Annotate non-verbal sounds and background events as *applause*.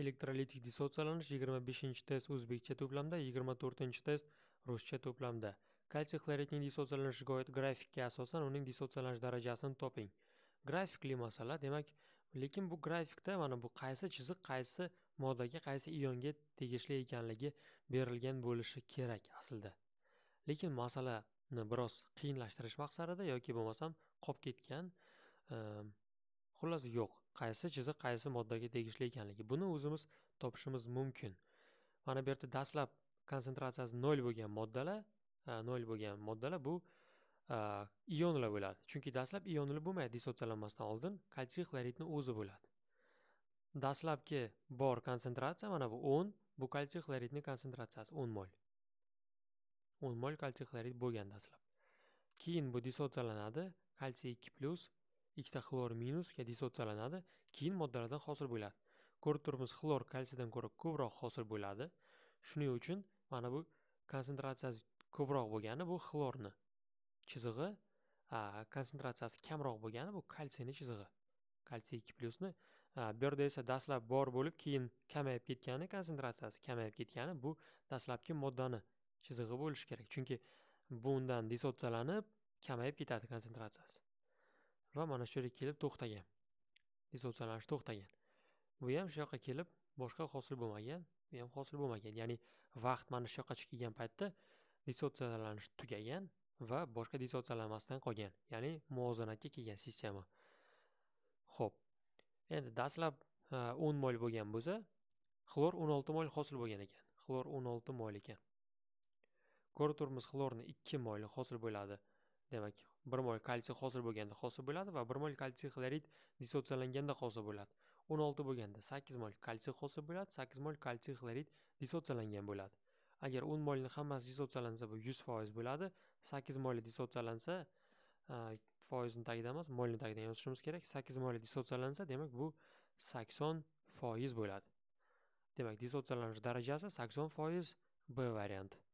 elektrolitik dissotsialanish 25 test o'zbekcha to'plamda 24 test ruscha to'plamda kalsiy xloridning dissotsialanishi goid grafikka asosan uning dissotsialanish darajasini toping grafikli masala demak lekin bu grafikda mana bu qaysi chiziq qaysi moddaga qaysi ionga tegishli ekanligi berilgan bo'lishi kerak aslida lekin masalani biroz qiyinlashtirish maqsadida yoki bo'lmasam qolib ketgan xullas *hesitation* yo'q qaysi chiziq qaysi moddaga tegishli ekanligi buni o'zimiz topishimiz mumkin mana bu yerda dastlab konsentratsiyasi nol bo'lgan moddalar e, nol bo'lgan moddalar bu e, ionlar bo'ladi chunki dastlab ionlar bo'lmaydi dissotsiyalanmasdan oldin kalsiy xloridni o'zi bo'ladi dastlabki bor konsentratsiya mana bu o'n bu kalsiy xloridni konsentratsiyasi o'n mol o'n mol kalsiy xlorid bo'lgan dastlab keyin bu dissotsiyalanadi kalsiy ikki plyus ikkita xlor minus ga dissotsiyalanadi keyin moddalardan hosil bo'ladi ko'rib turibmiz xlor kalsiydan ko'ra ko'proq hosil bo'ladi shuning uchun mana bu konsentratsiyasi ko'proq bo'lgani bu xlorni chizig'i konsentratsiyasi kamroq bo'lgani bu kalsiyni chizig'i kalsiy ikki plyusni bu yerda esa dastlab bor bo'lib keyin kamayib ketgani konsentratsiyasi kamayib ketgani bu dastlabki moddani chizig'i bo'lishi kerak chunki bundan dissotsiyalanib kamayib ketadi konsentratsiyasi va mana shu yerga kelib to'xtagan dissotsiatlanish to'xtagan bu ham shu yoqqa kelib boshqa hosil bo'lmagan bu ham hosil bo'lmagan ya'ni vaqt mana shu yoqqacha kelgan paytda dissotsiyalanish tugagan va boshqa dissotsialanmasdan qolgan ya'ni muvozanatga kelgan sistema ho'p endi dastlab o'n mol bo'lgan bo'lsa xlor o'n olti mol hosil bo'lgan ekan xlor o'n olti mol ekan ko'rib turibmiz xlorni ikki moli hosil bo'ladi demak bir mol kalsiy hosil bo'lganda hosil bo'ladi va bir mol kalsiy xlorid dissotsiyalanganda hosil bo'ladi o'n olti bo'lganda sakkiz mol kalsiy hosil bo'ladi sakkiz mol kalsiy xlorid dissotsiyalangan bo'ladi agar o'n molni hammasi dissotsiyalansa bu yuz foiz bo'ladi sakkiz moli dissotsiyalansa foizni tagida emas molni tagidan yozishimiz kerak sakkiz moli dissotsiyalansa demak bu sakson foiz bo'ladi demak dissotsiyalanish darajasi sakson foiz b varianti